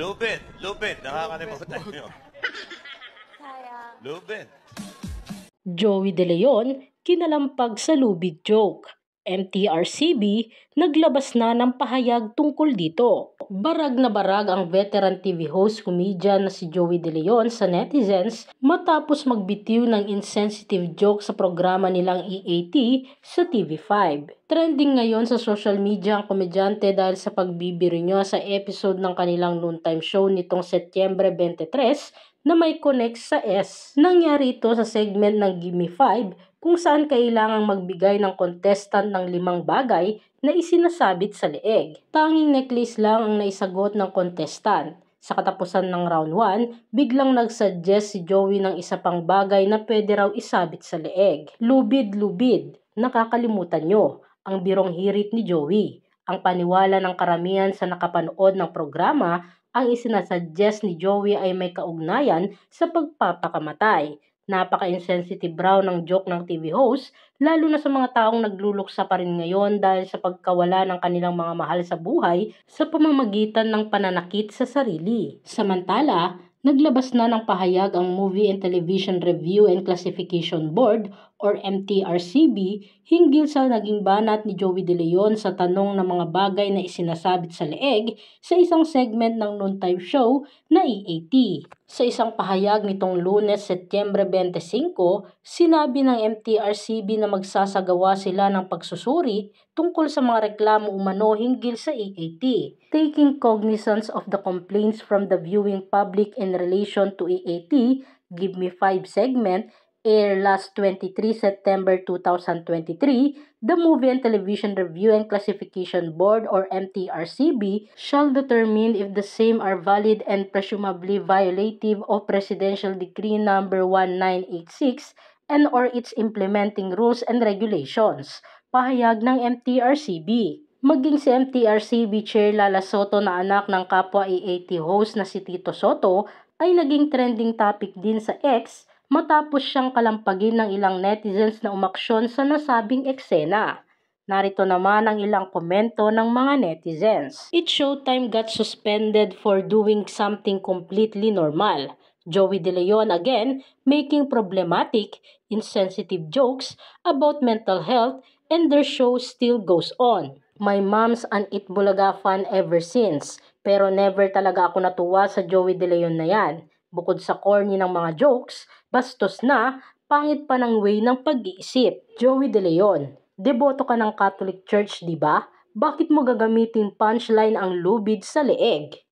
Lubid! Lubid! Nakakalimutan nyo. Sayang. Lubid! Joey De Leon, kinalampag sa lubid joke. MTRCB naglabas na ng pahayag tungkol dito. Barag na barag ang veteran TV host comedian na si Joey De Leon sa netizens matapos magbitiw ng insensitive joke sa programa nilang EAT sa TV5. Trending ngayon sa social media ang komedyante dahil sa pagbibiro niya sa episode ng kanilang noontime show nitong Setyembre 23 na may connect sa S. Nangyari ito sa segment ng Gimme 5 kung saan kailangang magbigay ng contestant ng limang bagay na isinasabit sa leeg. Tanging necklace lang ang naisagot ng contestant. Sa katapusan ng round 1, biglang nagsuggest si Joey ng isa pang bagay na pwede raw isabit sa leeg. Lubid-lubid, nakakalimutan nyo, ang birong hirit ni Joey. Ang paniwala ng karamihan sa nakapanood ng programa ang isinasuggest ni Joey ay may kaugnayan sa pagpapakamatay. Napaka-insensitive raw ng joke ng TV host, lalo na sa mga taong nagluluksa pa rin ngayon dahil sa pagkawala ng kanilang mga mahal sa buhay sa pamamagitan ng pananakit sa sarili. Samantala, naglabas na ng pahayag ang Movie and Television Review and Classification Board or MTRCB hinggil sa naging banat ni Joey De Leon sa tanong ng mga bagay na isinasabit sa leeg sa isang segment ng noontime show na EAT. Sa isang pahayag nitong lunes, Setyembre 25, sinabi ng MTRCB na magsasagawa sila ng pagsusuri tungkol sa mga reklamo umano hinggil sa EAT. Taking cognizance of the complaints from the viewing public in relation to EAT, Give Me 5 segment, aired last 23 September 2023, the Movie and Television Review and Classification Board or MTRCB shall determine if the same are valid and presumably violative of Presidential Decree number 1986 and or its implementing rules and regulations. Pahayag ng MTRCB. Maging si MTRCB Chair Lala Soto na anak ng kapwa EAT host na si Tito Soto ay naging trending topic din sa X matapos siyang kalampagin ng ilang netizens na umaksyon sa nasabing eksena. Narito naman ang ilang komento ng mga netizens. It Showtime got suspended for doing something completely normal. Joey De Leon again making problematic, insensitive jokes about mental health and their show still goes on. My mom's an It Bulaga fan ever since, pero never talaga ako natuwa sa Joey De Leon na yan. Bukod sa corny ng mga jokes, bastos na, pangit pa ng way ng pag-iisip. Joey De Leon, deboto ka ng Catholic Church, di ba? Bakit mo gagamitin punchline ang lubid sa leeg?